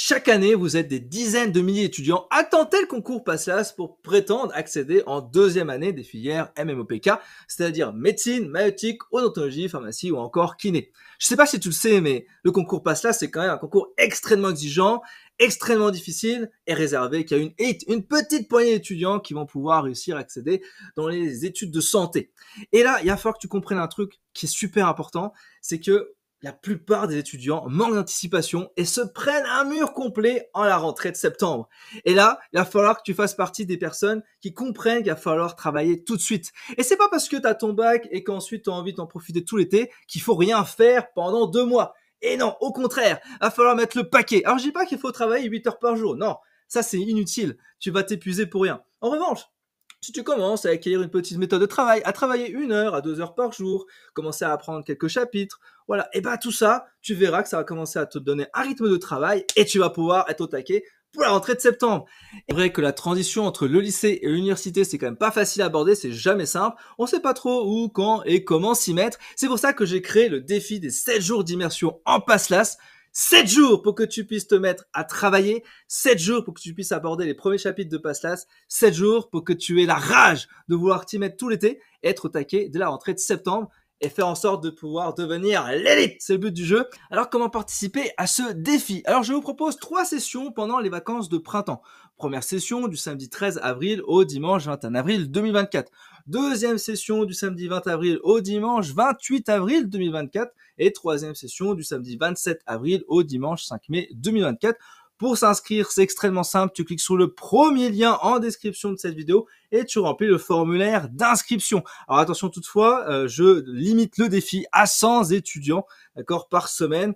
Chaque année, vous êtes des dizaines de milliers d'étudiants à tenter le concours PASLAS pour prétendre accéder en deuxième année des filières MMOPK, c'est-à-dire médecine, maïotique, odontologie, pharmacie ou encore kiné. Je sais pas si tu le sais, mais le concours PASSLAS, c'est quand même un concours extrêmement exigeant, extrêmement difficile et réservé qu'à une, une petite poignée d'étudiants qui vont pouvoir réussir à accéder dans les études de santé. Et là, il va falloir que tu comprennes un truc qui est super important, c'est que la plupart des étudiants manquent d'anticipation et se prennent un mur complet en la rentrée de septembre. Et là, il va falloir que tu fasses partie des personnes qui comprennent qu'il va falloir travailler tout de suite. Et c'est pas parce que tu as ton bac et qu'ensuite tu as envie d'en profiter tout l'été qu'il faut rien faire pendant deux mois. Et non, au contraire, il va falloir mettre le paquet. Alors je dis pas qu'il faut travailler 8 heures par jour, non, ça c'est inutile, tu vas t'épuiser pour rien. En revanche, si tu commences à acquérir une petite méthode de travail, à travailler une heure à deux heures par jour, commencer à apprendre quelques chapitres, voilà, et bah tout ça, tu verras que ça va commencer à te donner un rythme de travail et tu vas pouvoir être au taquet pour la rentrée de septembre. C'est vrai que la transition entre le lycée et l'université, c'est quand même pas facile à aborder, c'est jamais simple. On sait pas trop où, quand et comment s'y mettre. C'est pour ça que j'ai créé le défi des 7 jours d'immersion en passe 7 jours pour que tu puisses te mettre à travailler, 7 jours pour que tu puisses aborder les premiers chapitres de pastas, 7 jours pour que tu aies la rage de vouloir t'y mettre tout l'été être au taquet dès la rentrée de septembre et faire en sorte de pouvoir devenir l'élite. C'est le but du jeu. Alors comment participer à ce défi Alors je vous propose 3 sessions pendant les vacances de printemps. Première session du samedi 13 avril au dimanche 21 avril 2024. Deuxième session du samedi 20 avril au dimanche 28 avril 2024. Et troisième session du samedi 27 avril au dimanche 5 mai 2024. Pour s'inscrire, c'est extrêmement simple. Tu cliques sur le premier lien en description de cette vidéo et tu remplis le formulaire d'inscription. Alors attention toutefois, euh, je limite le défi à 100 étudiants, d'accord, par semaine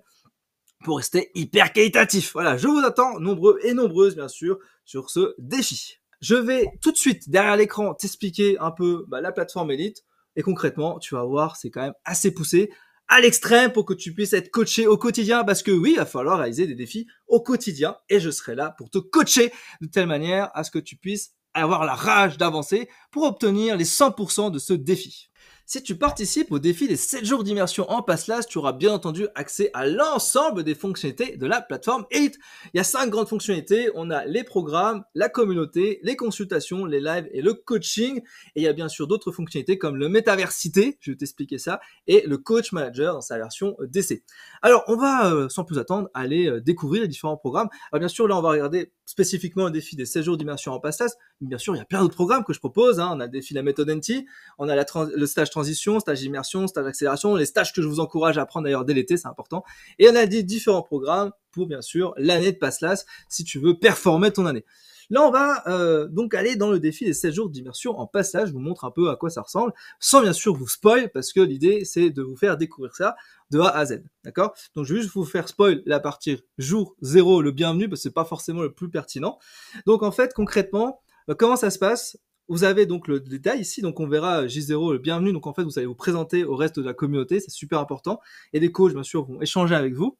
pour rester hyper qualitatif. Voilà, je vous attends nombreux et nombreuses bien sûr sur ce défi. Je vais tout de suite derrière l'écran t'expliquer un peu bah, la plateforme Elite. Et concrètement, tu vas voir, c'est quand même assez poussé à l'extrême pour que tu puisses être coaché au quotidien parce que oui, il va falloir réaliser des défis au quotidien et je serai là pour te coacher de telle manière à ce que tu puisses avoir la rage d'avancer pour obtenir les 100% de ce défi. Si tu participes au défi des 7 jours d'immersion en Passelas, tu auras bien entendu accès à l'ensemble des fonctionnalités de la plateforme Elite. Il y a 5 grandes fonctionnalités. On a les programmes, la communauté, les consultations, les lives et le coaching. Et il y a bien sûr d'autres fonctionnalités comme le métaversité, je vais t'expliquer ça, et le coach manager dans sa version DC. Alors, on va, euh, sans plus attendre, aller euh, découvrir les différents programmes. Ah, bien sûr, là, on va regarder spécifiquement au défi des 16 jours d'immersion en pastas. Bien sûr, il y a plein d'autres programmes que je propose. Hein. On a le défi de la méthode NT, on a le stage transition, stage d'immersion, stage d'accélération, les stages que je vous encourage à prendre d'ailleurs dès l'été, c'est important. Et on a des différents programmes pour, bien sûr, l'année de Pastas si tu veux performer ton année. Là, on va euh, donc aller dans le défi des 7 jours d'immersion en passage. Je vous montre un peu à quoi ça ressemble, sans bien sûr vous spoil, parce que l'idée, c'est de vous faire découvrir ça de A à Z. D'accord Donc, je vais juste vous faire spoil la partie jour 0, le bienvenu, parce que c'est pas forcément le plus pertinent. Donc, en fait, concrètement, euh, comment ça se passe vous avez donc le détail ici, donc on verra J0 le bienvenu. Donc en fait, vous allez vous présenter au reste de la communauté, c'est super important. Et les coachs, bien sûr, vont échanger avec vous.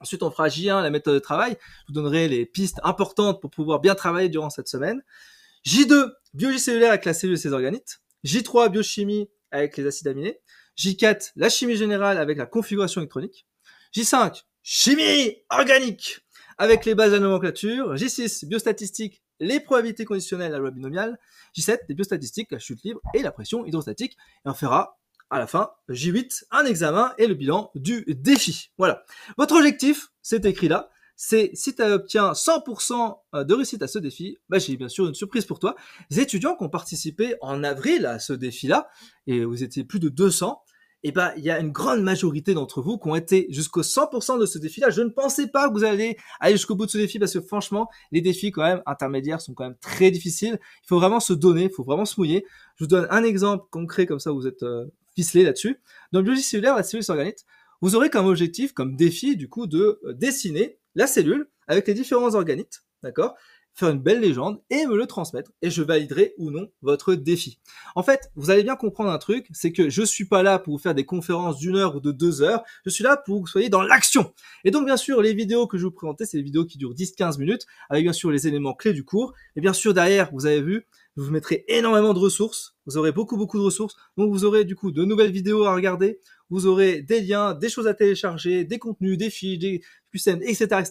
Ensuite, on fera J1, la méthode de travail. Je vous donnerai les pistes importantes pour pouvoir bien travailler durant cette semaine. J2, biologie cellulaire avec la cellule et ses organites. J3, biochimie avec les acides aminés. J4, la chimie générale avec la configuration électronique. J5, chimie organique avec les bases de la nomenclature. J6, biostatistique, les probabilités conditionnelles à la loi binomiale. J7, les biostatistiques, la chute libre et la pression hydrostatique. Et on fera à la fin, J8, un examen et le bilan du défi. Voilà. Votre objectif, c'est écrit là, c'est si tu obtiens 100% de réussite à ce défi, bah j'ai bien sûr une surprise pour toi. Les étudiants qui ont participé en avril à ce défi-là, et vous étiez plus de 200, et eh ben il y a une grande majorité d'entre vous qui ont été jusqu'au 100% de ce défi-là. Je ne pensais pas que vous alliez aller jusqu'au bout de ce défi parce que franchement, les défis quand même intermédiaires sont quand même très difficiles. Il faut vraiment se donner, il faut vraiment se mouiller. Je vous donne un exemple concret comme ça, vous êtes euh, là-dessus. Dans biologie cellulaire, la cellule s'organite. Vous aurez comme objectif, comme défi, du coup, de euh, dessiner la cellule avec les différents organites, d'accord Faire une belle légende et me le transmettre, et je validerai ou non votre défi. En fait, vous allez bien comprendre un truc, c'est que je suis pas là pour vous faire des conférences d'une heure ou de deux heures, je suis là pour que vous soyez dans l'action. Et donc, bien sûr, les vidéos que je vous présentais, c'est des vidéos qui durent 10-15 minutes, avec bien sûr les éléments clés du cours, et bien sûr, derrière, vous avez vu, vous mettrez énormément de ressources. Vous aurez beaucoup, beaucoup de ressources. Donc, vous aurez du coup de nouvelles vidéos à regarder. Vous aurez des liens, des choses à télécharger, des contenus, des fiches, des QCM, etc.,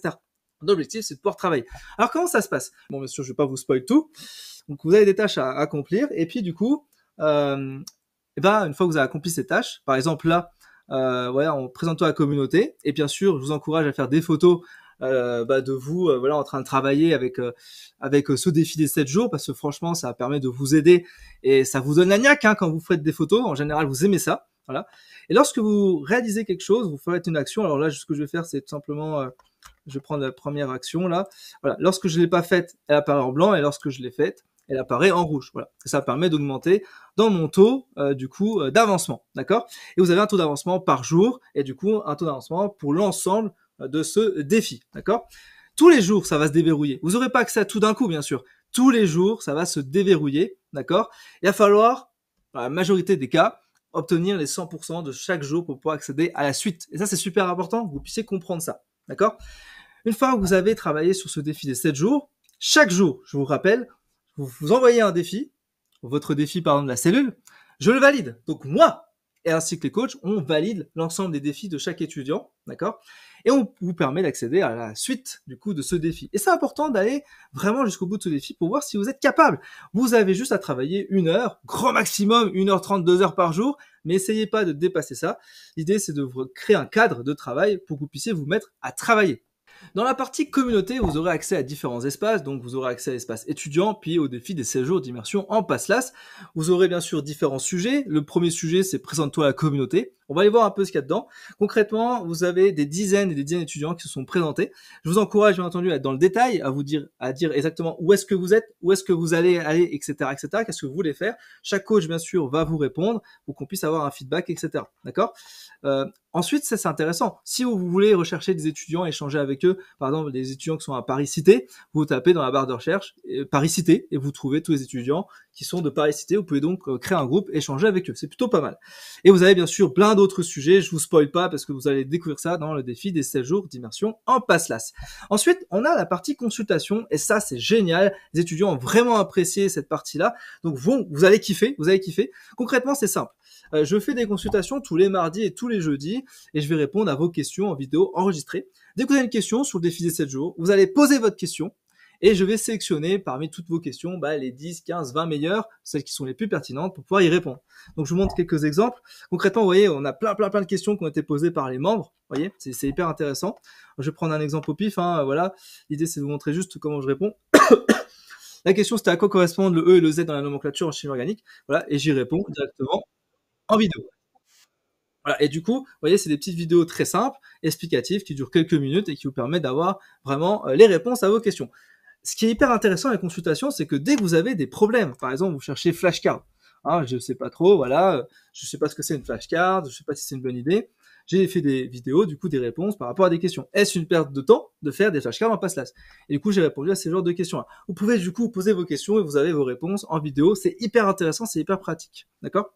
L'objectif, c'est de pouvoir travailler. Alors, comment ça se passe Bon, bien sûr, je vais pas vous spoil tout. Donc, vous avez des tâches à accomplir. Et puis, du coup, euh, eh ben, une fois que vous avez accompli ces tâches, par exemple là, voilà, euh, on présente à la communauté. Et bien sûr, je vous encourage à faire des photos euh, bah, de vous euh, voilà en train de travailler avec euh, avec ce défi des 7 jours parce que franchement ça permet de vous aider et ça vous donne la niaque hein, quand vous faites des photos en général vous aimez ça voilà. Et lorsque vous réalisez quelque chose, vous faites une action. Alors là, ce que je vais faire, c'est tout simplement, je vais prendre la première action là. Voilà. Lorsque je l'ai pas faite, elle apparaît en blanc, et lorsque je l'ai faite, elle apparaît en rouge. Voilà. ça permet d'augmenter dans mon taux du coup d'avancement, d'accord Et vous avez un taux d'avancement par jour, et du coup un taux d'avancement pour l'ensemble de ce défi, d'accord Tous les jours, ça va se déverrouiller. Vous n'aurez pas accès à tout d'un coup, bien sûr. Tous les jours, ça va se déverrouiller, d'accord Il va falloir, dans la majorité des cas, obtenir les 100% de chaque jour pour pouvoir accéder à la suite. Et ça, c'est super important que vous puissiez comprendre ça, d'accord Une fois que vous avez travaillé sur ce défi des 7 jours, chaque jour, je vous rappelle, vous, vous envoyez un défi, votre défi, pardon, de la cellule, je le valide. Donc moi, et ainsi que les coachs, on valide l'ensemble des défis de chaque étudiant, d'accord Et on vous permet d'accéder à la suite du coup de ce défi. Et c'est important d'aller vraiment jusqu'au bout de ce défi pour voir si vous êtes capable. Vous avez juste à travailler une heure, grand maximum, une heure trente, deux heures par jour, mais essayez pas de dépasser ça. L'idée c'est de créer un cadre de travail pour que vous puissiez vous mettre à travailler. Dans la partie communauté, vous aurez accès à différents espaces, donc vous aurez accès à l'espace étudiant, puis au défi des séjours d'immersion en Passelas. Vous aurez bien sûr différents sujets. Le premier sujet, c'est présente-toi à la communauté. On va aller voir un peu ce qu'il y a dedans. Concrètement, vous avez des dizaines et des dizaines d'étudiants qui se sont présentés. Je vous encourage bien entendu à être dans le détail, à vous dire, à dire exactement où est-ce que vous êtes, où est-ce que vous allez aller, etc., etc. Qu'est-ce que vous voulez faire Chaque coach bien sûr va vous répondre pour qu'on puisse avoir un feedback, etc. D'accord euh, ensuite, c'est intéressant. Si vous voulez rechercher des étudiants, échanger avec eux, par exemple des étudiants qui sont à Paris Cité, vous tapez dans la barre de recherche euh, Paris Cité et vous trouvez tous les étudiants qui sont de Paris Cité. Vous pouvez donc euh, créer un groupe, échanger avec eux. C'est plutôt pas mal. Et vous avez bien sûr plein d'autres sujets. Je vous spoil pas parce que vous allez découvrir ça dans le défi des 16 jours d'immersion en passe Ensuite, on a la partie consultation et ça c'est génial. Les étudiants ont vraiment apprécié cette partie-là. Donc vous, vous allez kiffer, vous allez kiffer. Concrètement, c'est simple. Euh, je fais des consultations tous les mardis et tous les jeudis et je vais répondre à vos questions en vidéo enregistrée. Dès que vous avez une question sur le défi des 7 jours, vous allez poser votre question et je vais sélectionner parmi toutes vos questions bah, les 10, 15, 20 meilleures, celles qui sont les plus pertinentes pour pouvoir y répondre. Donc je vous montre quelques exemples. Concrètement, vous voyez, on a plein plein plein de questions qui ont été posées par les membres. Vous voyez, c'est hyper intéressant. Je vais prendre un exemple au pif. Hein, voilà, l'idée c'est de vous montrer juste comment je réponds. la question c'était à quoi correspondent le E et le Z dans la nomenclature en chimie organique. Voilà, et j'y réponds directement en vidéo. Voilà. Et du coup, vous voyez, c'est des petites vidéos très simples, explicatives, qui durent quelques minutes et qui vous permettent d'avoir vraiment euh, les réponses à vos questions. Ce qui est hyper intéressant à la consultation, c'est que dès que vous avez des problèmes, par exemple, vous cherchez flashcard, hein, je ne sais pas trop, voilà, euh, je ne sais pas ce que c'est une flashcard, je ne sais pas si c'est une bonne idée, j'ai fait des vidéos, du coup, des réponses par rapport à des questions. Est-ce une perte de temps de faire des flashcards en passe Et du coup, j'ai répondu à ces genres de questions-là. Vous pouvez, du coup, poser vos questions et vous avez vos réponses en vidéo. C'est hyper intéressant, c'est hyper pratique. D'accord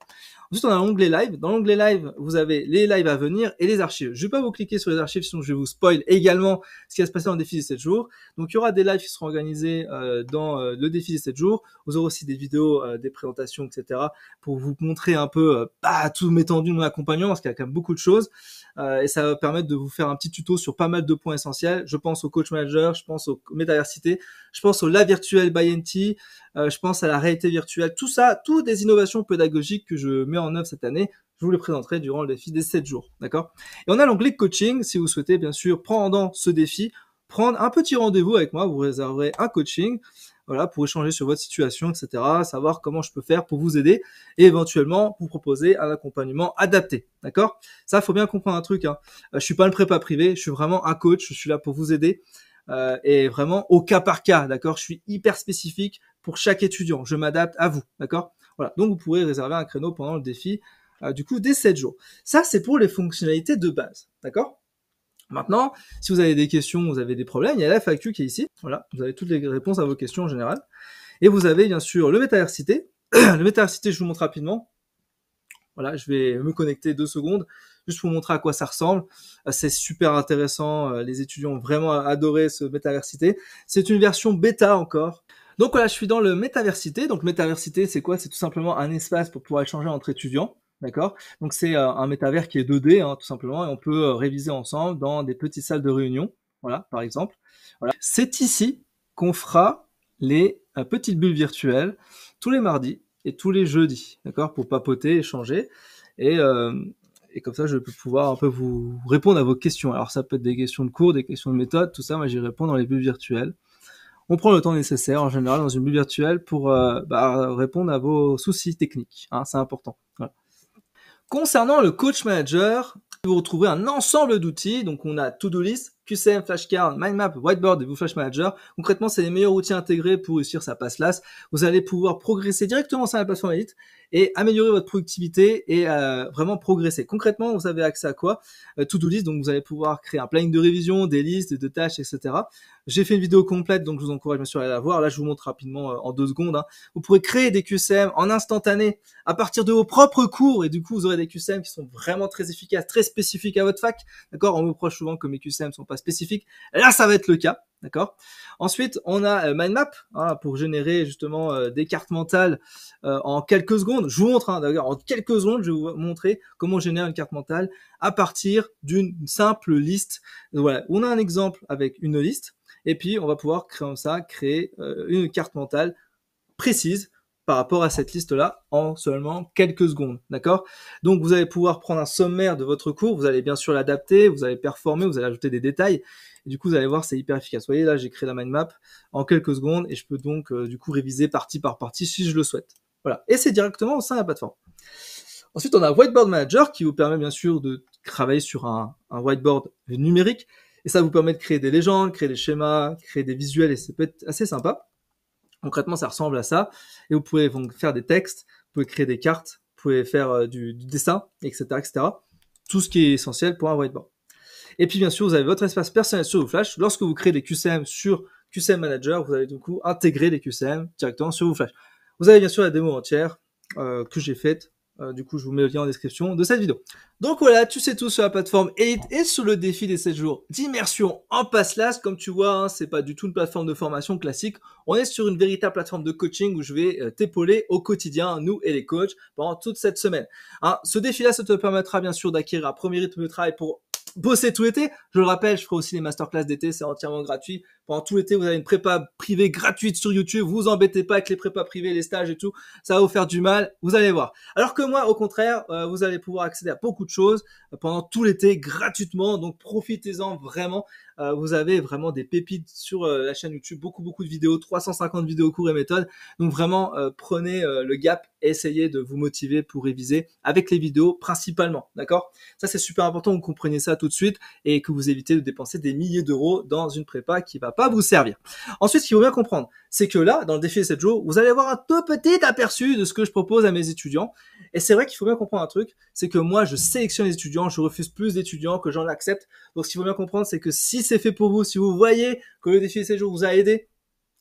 Ensuite, on a l'onglet live. Dans l'onglet live, vous avez les lives à venir et les archives. Je ne vais pas vous cliquer sur les archives, sinon je vais vous spoil également ce qui va se passer dans le défi des 7 jours. Donc, il y aura des lives qui seront organisés euh, dans euh, le défi des 7 jours. Vous aurez aussi des vidéos, euh, des présentations, etc. pour vous montrer un peu, pas tout m'étendu, mon accompagnant, parce qu'il y a quand même beaucoup de choses. et ça va permettre de vous faire un petit tuto sur pas mal de points essentiels. Je pense au coach manager, je pense aux métaversité, je pense au la virtuel by NT, je pense à la réalité virtuelle. Tout ça, toutes des innovations pédagogiques que je mets en œuvre cette année, je vous le présenterai durant le défi des 7 jours. D'accord Et on a l'onglet coaching, si vous souhaitez bien sûr, dans ce défi, prendre un petit rendez-vous avec moi, vous réserverez un coaching. Voilà, pour échanger sur votre situation, etc., savoir comment je peux faire pour vous aider et éventuellement vous proposer un accompagnement adapté. D'accord Ça, faut bien comprendre un truc. Hein. Euh, je suis pas le prépa privé, je suis vraiment un coach, je suis là pour vous aider euh, et vraiment au cas par cas. D'accord Je suis hyper spécifique pour chaque étudiant. Je m'adapte à vous. D'accord donc vous pourrez réserver un créneau pendant le défi, euh, du coup, dès 7 jours. Ça, c'est pour les fonctionnalités de base, d'accord Maintenant, si vous avez des questions, vous avez des problèmes, il y a la FAQ qui est ici. Voilà, vous avez toutes les réponses à vos questions en général. Et vous avez bien sûr le métaversité. le métaversité, je vous montre rapidement. Voilà, je vais me connecter deux secondes juste pour vous montrer à quoi ça ressemble. Euh, c'est super intéressant. Euh, les étudiants ont vraiment adoré ce métaversité. C'est une version bêta encore. Donc là, je suis dans le métaversité. Donc métaversité, c'est quoi C'est tout simplement un espace pour pouvoir échanger entre étudiants. D'accord Donc c'est euh, un métavers qui est 2D, hein, tout simplement, et on peut euh, réviser ensemble dans des petites salles de réunion, voilà, par exemple. C'est ici qu'on fera les euh, petites bulles virtuelles tous les mardis et tous les jeudis, d'accord Pour papoter, échanger. Et, et comme ça, je peux pouvoir un peu vous répondre à vos questions. Alors ça peut être des questions de cours, des questions de méthode, tout ça, moi j'y réponds dans les bulles virtuelles on prend le temps nécessaire en général dans une bulle virtuelle pour euh, bah, répondre à vos soucis techniques. Hein, c'est important. Concernant le coach manager, vous retrouverez un ensemble d'outils. Donc on a To-Do List, QCM, Flashcard, Mindmap, Whiteboard et Google Flash Manager. Concrètement, c'est les meilleurs outils intégrés pour réussir sa passe LAS. Vous allez pouvoir progresser directement sur la plateforme Elite et améliorer votre productivité et euh, vraiment progresser. Concrètement, vous avez accès à quoi euh, To-do list, donc vous allez pouvoir créer un planning de révision, des listes, de tâches, etc. J'ai fait une vidéo complète, donc je vous encourage bien sûr à la voir. Là, je vous montre rapidement euh, en deux secondes. Hein. Vous pourrez créer des QCM en instantané à partir de vos propres cours et du coup, vous aurez des QCM qui sont vraiment très efficaces, très spécifiques à votre fac. D'accord On vous reproche souvent que mes QCM sont pas spécifique. Là, ça va être le cas. D'accord Ensuite, on a euh, MindMap hein, pour générer justement euh, des cartes mentales euh, en quelques secondes. Je vous montre, hein, d'ailleurs, en quelques secondes, je vais vous montrer comment générer une carte mentale à partir d'une simple liste. Voilà, on a un exemple avec une liste et puis on va pouvoir créer comme ça, créer une carte mentale précise par rapport à cette liste-là en seulement quelques secondes, d'accord Donc vous allez pouvoir prendre un sommaire de votre cours, vous allez bien sûr l'adapter, vous allez performer, vous allez ajouter des détails, et du coup vous allez voir c'est hyper efficace. voyez là j'ai créé la mind map en quelques secondes et je peux donc euh, du coup réviser partie par partie si je le souhaite. Voilà, et c'est directement au sein de la plateforme. Ensuite on a Whiteboard Manager qui vous permet bien sûr de travailler sur un, un whiteboard numérique, et ça vous permet de créer des légendes, créer des schémas, créer des visuels, et ça peut être assez sympa. Concrètement, ça ressemble à ça. Et vous pouvez donc faire des textes, vous pouvez créer des cartes, vous pouvez faire euh, du, dessin, etc., etc. Tout ce qui est essentiel pour un whiteboard. Et puis, bien sûr, vous avez votre espace personnel sur vos Lorsque vous créez des QCM sur QCM Manager, vous allez du coup intégrer les QCM directement sur vos Vous avez bien sûr la démo entière euh, que j'ai faite euh, du coup, je vous mets le lien en description de cette vidéo. Donc voilà, tu sais tout sur la plateforme Elite et sur le défi des 7 jours d'immersion en passelas Comme tu vois, hein, c'est pas du tout une plateforme de formation classique. On est sur une véritable plateforme de coaching où je vais euh, t'épauler au quotidien, nous et les coachs, pendant toute cette semaine. Hein, ce défi-là, ça te permettra bien sûr d'acquérir un premier rythme de travail pour bosser tout l'été. Je le rappelle, je ferai aussi les masterclass d'été, c'est entièrement gratuit tout l'été, vous avez une prépa privée gratuite sur YouTube. Vous, embêtez pas avec les prépas privées, les stages et tout. Ça va vous faire du mal. Vous allez voir. Alors que moi, au contraire, euh, vous allez pouvoir accéder à beaucoup de choses euh, pendant tout l'été gratuitement. Donc profitez-en vraiment. Euh, vous avez vraiment des pépites sur la chaîne YouTube. Beaucoup, beaucoup de vidéos. 350 vidéos cours et méthodes. Donc vraiment, prenez le gap. Essayez de vous motiver pour réviser avec les vidéos principalement. D'accord Ça, c'est super important. Vous comprenez ça tout de suite et que vous évitez de dépenser des milliers d'euros dans une prépa qui va pas vous servir. Ensuite, ce qu'il faut bien comprendre, c'est que là, dans le défi de 7 jours, vous allez avoir un tout petit aperçu de ce que je propose à mes étudiants. Et c'est vrai qu'il faut bien comprendre un truc, c'est que moi, je sélectionne les étudiants, je refuse plus d'étudiants que j'en accepte. Donc, ce qu'il faut bien comprendre, c'est que si c'est fait pour vous, si vous voyez que le défi de 7 jours vous a aidé,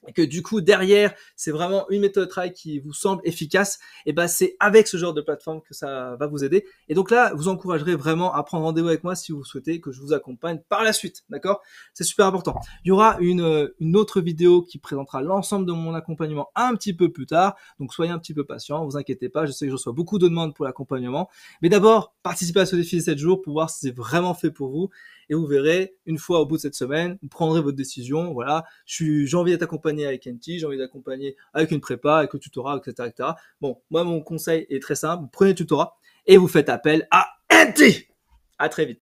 et que du coup derrière c'est vraiment une méthode de travail qui vous semble efficace, et eh ben c'est avec ce genre de plateforme que ça va vous aider. Et donc là, vous encouragerez vraiment à prendre rendez-vous avec moi si vous souhaitez que je vous accompagne par la suite, d'accord C'est super important. Il y aura une, euh, une autre vidéo qui présentera l'ensemble de mon accompagnement un petit peu plus tard, donc soyez un petit peu patient, vous inquiétez pas, je sais que je reçois beaucoup de demandes pour l'accompagnement, mais d'abord participez à ce défi de 7 jours pour voir si c'est vraiment fait pour vous et vous verrez, une fois au bout de cette semaine, vous prendrez votre décision. Voilà, j'ai envie d'être accompagné avec NT, j'ai envie d'accompagner avec une prépa, avec le tutorat, etc., Bon, moi, mon conseil est très simple. prenez le tutorat et vous faites appel à NT. À très vite.